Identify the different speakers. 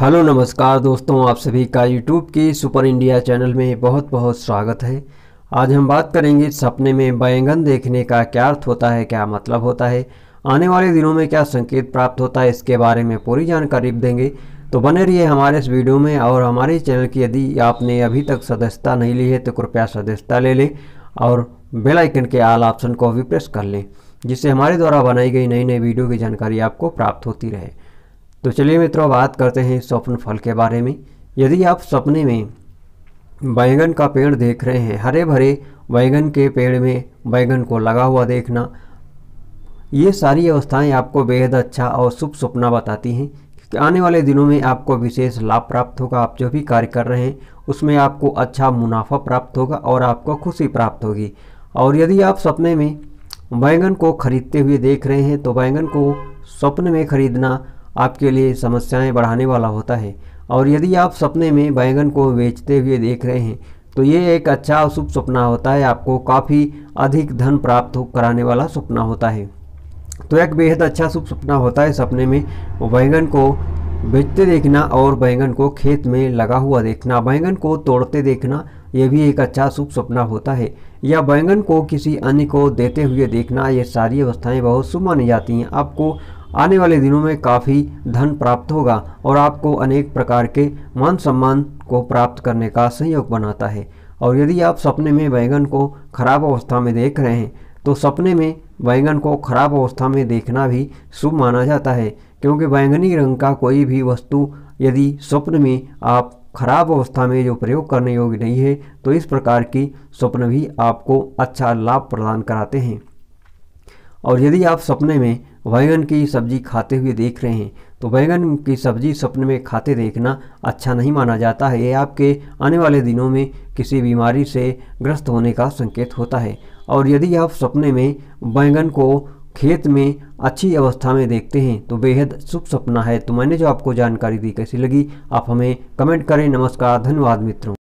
Speaker 1: hello नमस्कार दोस्तों आप सभी का यूट्यूब के सुपर इंडिया चैनल में बहुत बहुत स्वागत है आज हम बात करेंगे सपने में बैंगन देखने का क्या अर्थ होता है क्या मतलब होता है आने वाले दिनों में क्या संकेत प्राप्त होता है इसके बारे में पूरी जानकारी देंगे तो बने रहिए हमारे इस वीडियो में और हमारे चैनल की यदि आपने अभी तक सदस्यता नहीं ली है तो कृपया सदस्यता ले लें और बेलाइकन के आल ऑप्शन को भी प्रेस कर लें जिससे हमारे द्वारा बनाई गई नई नई वीडियो की जानकारी आपको प्राप्त होती रहे तो चलिए मित्रों बात करते हैं स्वप्न फल के बारे में यदि आप सपने में बैंगन का पेड़ देख रहे हैं हरे भरे बैंगन के पेड़ में बैंगन को लगा हुआ देखना ये सारी अवस्थाएं आपको बेहद अच्छा और शुभ सपना बताती हैं कि आने वाले दिनों में आपको विशेष लाभ प्राप्त होगा आप जो भी कार्य कर रहे हैं उसमें आपको अच्छा मुनाफा प्राप्त होगा और आपको खुशी प्राप्त होगी और यदि आप सपने में बैंगन को खरीदते हुए देख रहे हैं तो बैंगन को सपने में खरीदना आपके लिए समस्याएं बढ़ाने वाला होता है और यदि आप सपने में बैंगन को बेचते हुए देख रहे हैं तो ये एक अच्छा शुभ सपना होता है आपको काफ़ी अधिक धन प्राप्त कराने वाला सपना होता है तो एक बेहद अच्छा शुभ सपना होता है सपने में बैंगन को बेचते देखना और बैंगन को खेत में लगा हुआ देखना बैंगन को तोड़ते देखना यह भी एक अच्छा शुभ सपना होता है या बैंगन को किसी अन्य को देते हुए देखना ये सारी अवस्थाएं बहुत शुभ मानी जाती हैं आपको आने वाले दिनों में काफ़ी धन प्राप्त होगा और आपको अनेक प्रकार के मान सम्मान को प्राप्त करने का संयोग बनाता है और यदि आप सपने में बैंगन को खराब अवस्था में देख रहे हैं तो सपने में बैंगन को खराब अवस्था में देखना भी शुभ माना जाता है क्योंकि बैंगनी रंग का कोई भी वस्तु यदि स्वप्न में आप खराब अवस्था में जो प्रयोग करने योग्य नहीं है तो इस प्रकार की स्वप्न भी आपको अच्छा लाभ प्रदान कराते हैं और यदि आप सपने में बैंगन की सब्जी खाते हुए देख रहे हैं तो बैंगन की सब्जी सपने में खाते देखना अच्छा नहीं माना जाता है ये आपके आने वाले दिनों में किसी बीमारी से ग्रस्त होने का संकेत होता है और यदि आप सपने में बैंगन को खेत में अच्छी अवस्था में देखते हैं तो बेहद शुभ सपना है तो मैंने जो आपको जानकारी दी कैसी लगी आप हमें कमेंट करें नमस्कार धन्यवाद मित्रों